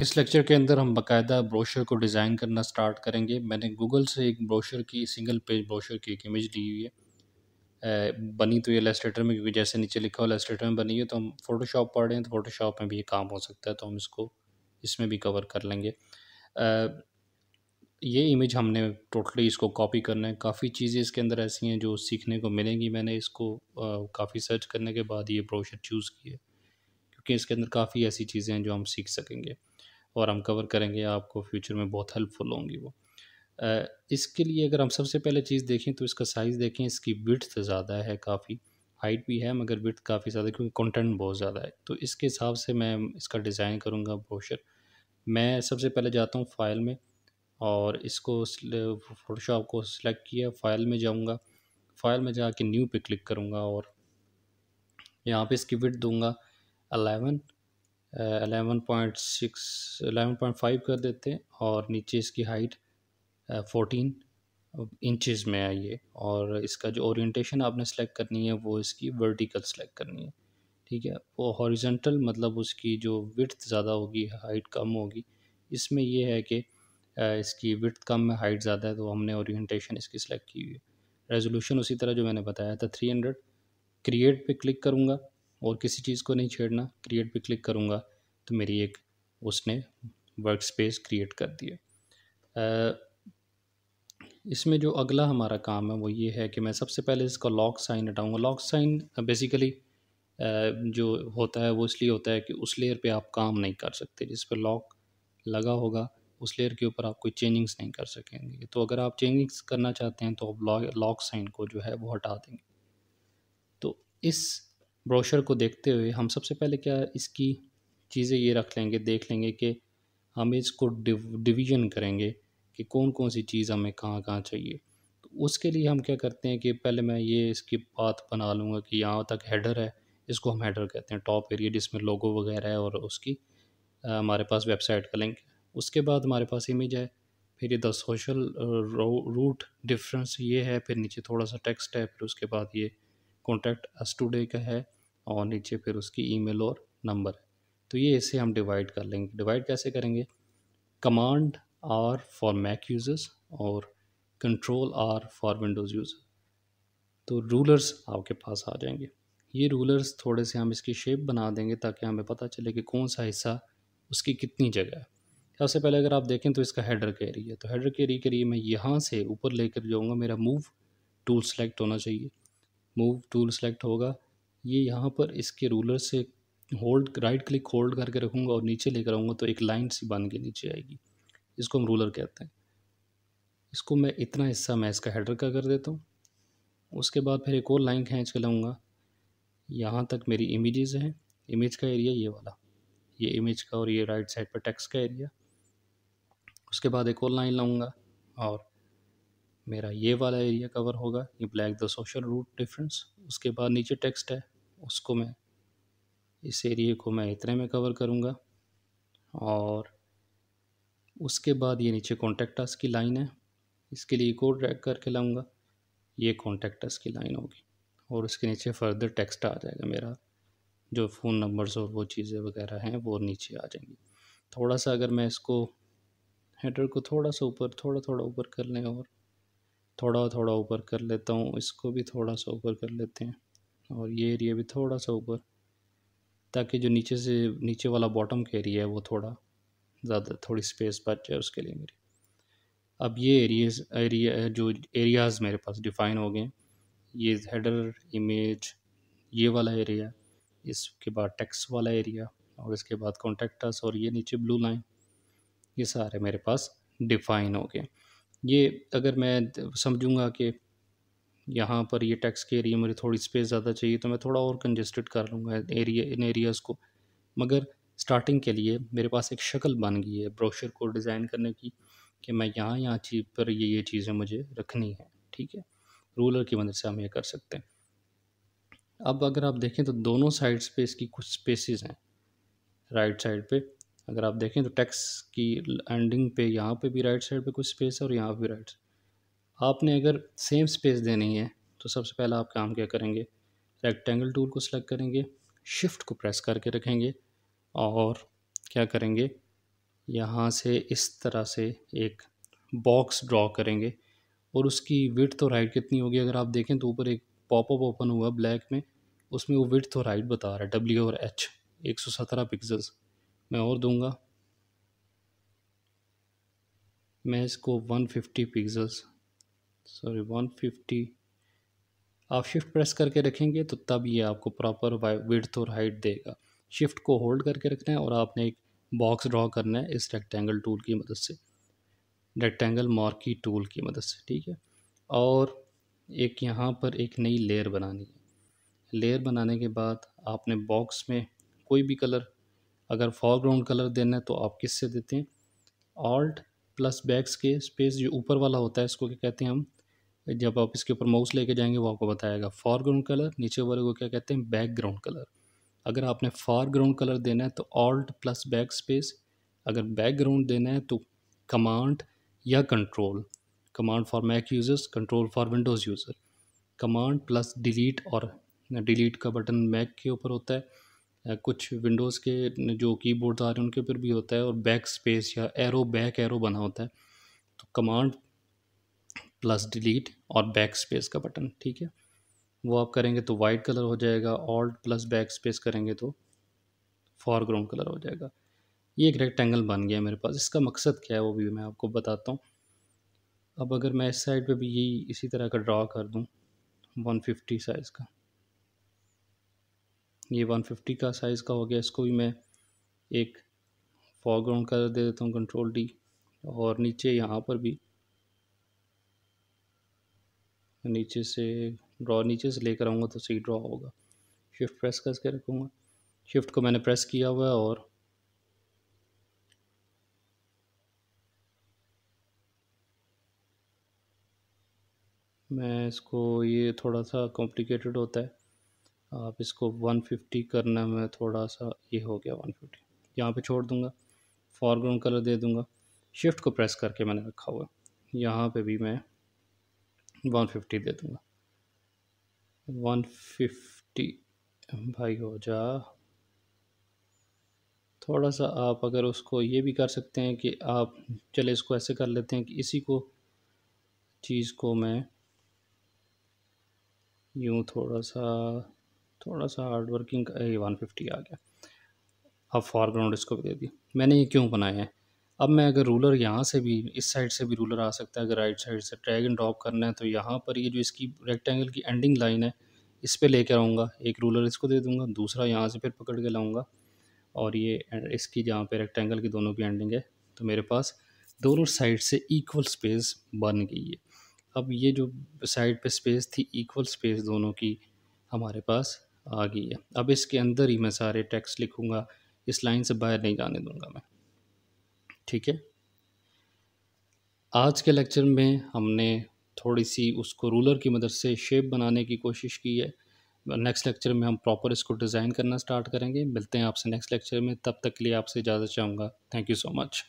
इस लेक्चर के अंदर हम बकायदा ब्रोशर को डिज़ाइन करना स्टार्ट करेंगे मैंने गूगल से एक ब्रोशर की सिंगल पेज ब्रोशर की एक इमेज ली हुई है बनी तो ये लेस्ट्रेटर में क्योंकि जैसे नीचे लिखा हुआ लेस्ट्रेटर में बनी है तो हम फोटोशॉप पढ़ रहे हैं तो फोटोशॉप में भी ये काम हो सकता है तो हम इसको इसमें भी कवर कर लेंगे ये इमेज हमने टोटली इसको कॉपी करना है काफ़ी चीज़ें इसके अंदर ऐसी हैं जो सीखने को मिलेंगी मैंने इसको काफ़ी सर्च करने के बाद ये ब्रोशर चूज़ किया क्योंकि इसके अंदर काफ़ी ऐसी चीज़ें हैं जो हम सीख सकेंगे और हम कवर करेंगे आपको फ्यूचर में बहुत हेल्पफुल होंगी वो इसके लिए अगर हम सबसे पहले चीज़ देखें तो इसका साइज़ देखें इसकी विथ ज़्यादा है काफ़ी हाइट भी है मगर विथ काफ़ी ज़्यादा क्योंकि कंटेंट बहुत ज़्यादा है तो इसके हिसाब से मैं इसका डिज़ाइन करूँगा ब्रोशर मैं सबसे पहले जाता हूँ फाइल में और इसको फोटोशॉप को सिलेक्ट किया फाइल में जाऊँगा फाइल में जाके न्यू पे क्लिक करूँगा और यहाँ पे इसकी विथ दूँगा eleven eleven point six eleven point five कर देते हैं और नीचे इसकी हाइट फोर्टीन इंचज़ में आई है और इसका जो ओरिएंटेशन आपने सेलेक्ट करनी है वो इसकी वर्टिकल सेलेक्ट करनी है ठीक है वो हॉरिजेंटल मतलब उसकी जो विथ ज़्यादा होगी हाइट कम होगी इसमें यह है कि इसकी विथ कम है हाइट ज़्यादा है तो हमने ओरिएंटेशन इसकी सेलेक्ट की हुई है रेजोल्यूशन उसी तरह जो मैंने बताया था थ्री हंड्रेड क्रिएट पे क्लिक करूँगा और किसी चीज़ को नहीं छेड़ना क्रिएट पे क्लिक करूँगा तो मेरी एक उसने वर्क स्पेस क्रिएट कर दिया इसमें जो अगला हमारा काम है वो ये है कि मैं सबसे पहले इसका लॉक साइन हटाऊँगा लॉक साइन बेसिकली जो होता है वो इसलिए होता है कि उस लेयर पे आप काम नहीं कर सकते जिस पर लॉक लगा होगा उस लेयर के ऊपर आप कोई चेंजिंग्स नहीं कर सकेंगे तो अगर आप चेंजिंग्स करना चाहते हैं तो आप लॉक साइन को जो है वो हटा देंगे तो इस ब्रोशर को देखते हुए हम सबसे पहले क्या इसकी चीज़ें ये रख लेंगे देख लेंगे कि हम इसको डिवीजन करेंगे कि कौन कौन सी चीज़ हमें कहाँ कहाँ चाहिए तो उसके लिए हम क्या करते हैं कि पहले मैं ये इसकी बात बना लूँगा कि यहाँ तक हेडर है इसको हम हेडर कहते हैं टॉप एरिया जिसमें लोगो वगैरह है और उसकी आ, हमारे पास वेबसाइट का लिंक उसके बाद हमारे पास इमेज है फिर ये द सोशल रूट डिफरेंस ये है फिर नीचे थोड़ा सा टेक्स्ट है फिर उसके बाद ये कॉन्टैक्ट अस टूडे का है और नीचे फिर उसकी ईमेल और नंबर है तो ये इसे हम डिवाइड कर लेंगे डिवाइड कैसे करेंगे command R for Mac users और control R for Windows user तो रूलर्स आपके पास आ जाएंगे ये रूलर्स थोड़े से हम इसकी शेप बना देंगे ताकि हमें पता चले कि कौन सा हिस्सा उसकी कितनी जगह है सबसे पहले अगर आप देखें तो इसका हेडर कैरी है तो हेडर कैरी के लिए मैं यहाँ से ऊपर लेकर जाऊँगा मेरा मूव टूल सेलेक्ट होना चाहिए मूव टूल सेलेक्ट होगा ये यहाँ पर इसके रूलर से होल्ड राइट क्लिक होल्ड करके रखूँगा और नीचे लेकर आऊँगा तो एक लाइन सी बन के नीचे आएगी इसको हम रूलर कहते हैं इसको मैं इतना हिस्सा मैं इसका हेडर का कर देता हूँ उसके बाद फिर एक और लाइन खींच के लाऊँगा यहाँ तक मेरी इमेजेस हैं इमेज का एरिया ये वाला ये इमेज का और ये राइट साइड पर टेक्स्ट का एरिया उसके बाद एक और लाइन लाऊँगा और मेरा ये वाला एरिया कवर होगा ये black the social root difference उसके बाद नीचे टेक्स्ट है उसको मैं इस एरिए को मैं इतने में कवर करूँगा और उसके बाद ये नीचे कॉन्टेक्टर्स की लाइन है इसके लिए एक और ड्रैग करके लाऊंगा ये कॉन्टेक्टर्स की लाइन होगी और उसके नीचे फर्दर टेक्स्ट आ जाएगा मेरा जो फ़ोन नंबर्स और वो चीज़ें वगैरह हैं वो नीचे आ जाएंगी थोड़ा सा अगर मैं इसको हेडर को थोड़ा सा ऊपर थोड़ा थोड़ा ऊपर कर लें और थोड़ा थोड़ा ऊपर कर लेता हूँ इसको भी थोड़ा सा ऊपर कर लेते हैं और ये एरिया भी थोड़ा सा ऊपर ताकि जो नीचे से नीचे वाला बॉटम का एरिया है वो थोड़ा ज़्यादा थोड़ी स्पेस बच जाए उसके लिए मेरी अब ये एरियाज एरिया जो एरियाज़ मेरे पास डिफ़ाइन हो गए ये हेडर इमेज ये वाला एरिया इसके बाद टेक्स वाला एरिया और इसके बाद कॉन्टेक्टस और ये नीचे ब्लू लाइन ये सारे मेरे पास डिफ़ाइन हो गए ये अगर मैं समझूँगा कि यहाँ पर ये टैक्स के एरिया मुझे थोड़ी स्पेस ज़्यादा चाहिए तो मैं थोड़ा और कंजेस्टेड कर लूँगा एरिया इन एरियाज़ को मगर स्टार्टिंग के लिए मेरे पास एक शक्ल बन गई है ब्रोशर को डिज़ाइन करने की कि मैं यहाँ यहाँ चीज़ पर ये ये चीज़ें मुझे रखनी है ठीक है रूलर की मदद से हम ये कर सकते हैं अब अगर आप देखें तो दोनों साइड्स पे इसकी कुछ स्पेसेस हैं राइट साइड पे अगर आप देखें तो टैक्स की एंडिंग पे यहाँ पे भी राइट साइड पे कुछ स्पेस है और यहाँ पे राइट आपने अगर सेम स्पेस देनी है तो सबसे पहले आप काम क्या करेंगे रेक्टेंगल टूल को सिलेक्ट करेंगे शिफ्ट को प्रेस करके रखेंगे और क्या करेंगे यहाँ से इस तरह से एक बॉक्स ड्रॉ करेंगे और उसकी विथ तो राइट कितनी होगी अगर आप देखें तो ऊपर एक पॉपअप ओपन हुआ ब्लैक में उसमें वो विथ तो राइट बता रहा है डब्ल्यू और एच एक सौ सत्रह पिक्सल्स मैं और दूंगा मैं इसको 150 पिक्सल्स सॉरी वन आप शिफ्ट प्रेस करके रखेंगे तो तब ये आपको प्रॉपर विड्थ और हाइट देगा शिफ्ट को होल्ड करके रखना है और आपने एक बॉक्स ड्रॉ करना है इस रेक्टेंगल टूल की मदद से रेक्टेंगल मार्की टूल की मदद से ठीक है और एक यहाँ पर एक नई लेयर बनानी है लेयर बनाने के बाद आपने बॉक्स में कोई भी कलर अगर फॉरग्राउंड कलर देना है तो आप किससे देते हैं ऑल्ट प्लस बैक्स के स्पेस जो ऊपर वाला होता है इसको क्या कहते हैं हम जब आप इसके ऊपर माउस लेके जाएंगे वो आपको बताएगा फॉरग्राउंड कलर नीचे वाले को क्या कहते हैं बैकग्राउंड कलर अगर आपने फॉरग्राउंड कलर देना है तो ऑल्ट प्लस बैक स्पेस अगर बैकग्राउंड देना है तो कमांड या control command for Mac users control for Windows user command plus delete और डिलीट का बटन मैक के ऊपर होता है कुछ विंडोज़ के जो कीबोर्ड आ रहे हैं उनके ऊपर भी होता है और बैक स्पेस या एरो बैक एरो बना होता है तो कमांड प्लस डिलीट और बैक स्पेस का बटन ठीक है वो आप करेंगे तो वाइट कलर हो जाएगा ऑल्ट प्लस बैक स्पेस करेंगे तो फॉरग्राउंड कलर हो जाएगा ये एक रेक्टेंगल बन गया मेरे पास इसका मकसद क्या है वो भी मैं आपको बताता हूँ अब अगर मैं इस साइड पे भी यही इसी तरह का ड्रा कर दूँ 150 साइज़ का ये 150 का साइज़ का हो गया इसको भी मैं एक फॉरग्राउंड कलर दे देता हूँ कंट्रोल डी और नीचे यहाँ पर भी नीचे से ड्रॉ नीचे से लेकर आऊँगा तो सही ड्रॉ होगा शिफ्ट प्रेस करके रखूँगा शिफ्ट को मैंने प्रेस किया हुआ है और मैं इसको ये थोड़ा सा कॉम्प्लिकेटेड होता है आप इसको 150 करने में थोड़ा सा ये हो गया 150 फिफ्टी यहाँ पर छोड़ दूँगा फॉरग्राउंड कलर दे दूँगा शिफ्ट को प्रेस करके मैंने रखा हुआ यहाँ पे भी मैं 150 दे दूँगा 150 भाई हो जा थोड़ा सा आप अगर उसको ये भी कर सकते हैं कि आप चले इसको ऐसे कर लेते हैं कि इसी को चीज़ को मैं यूँ थोड़ा सा थोड़ा सा हार्ड वर्किंग का ये वन फिफ्टी आ गया अब फॉरग्राउंड इसको भी दे दिया मैंने ये क्यों बनाया है अब मैं अगर रूलर यहाँ से भी इस साइड से भी रूलर आ सकता है अगर राइट साइड से ट्रैग एंड ड्रॉप करना है तो यहाँ पर ये जो इसकी रेक्टेंगल की एंडिंग लाइन है इस पर लेकर आऊँगा एक रूलर इसको दे दूँगा दूसरा यहाँ से फिर पकड़ के लाऊँगा और ये इसकी जहाँ पर रेक्टेंगल की दोनों की एंडिंग है तो मेरे पास दोनों साइड से इक्वल स्पेस बन गई है अब ये जो साइड पे स्पेस थी इक्वल स्पेस दोनों की हमारे पास आ गई है अब इसके अंदर ही मैं सारे टेक्स्ट लिखूँगा इस लाइन से बाहर नहीं जाने दूंगा मैं ठीक है आज के लेक्चर में हमने थोड़ी सी उसको रूलर की मदद से शेप बनाने की कोशिश की है नेक्स्ट लेक्चर में हम प्रॉपर इसको डिज़ाइन करना स्टार्ट करेंगे मिलते हैं आपसे नेक्स्ट लेक्चर में तब तक के लिए आपसे इजाज़त चाहूँगा थैंक यू सो मच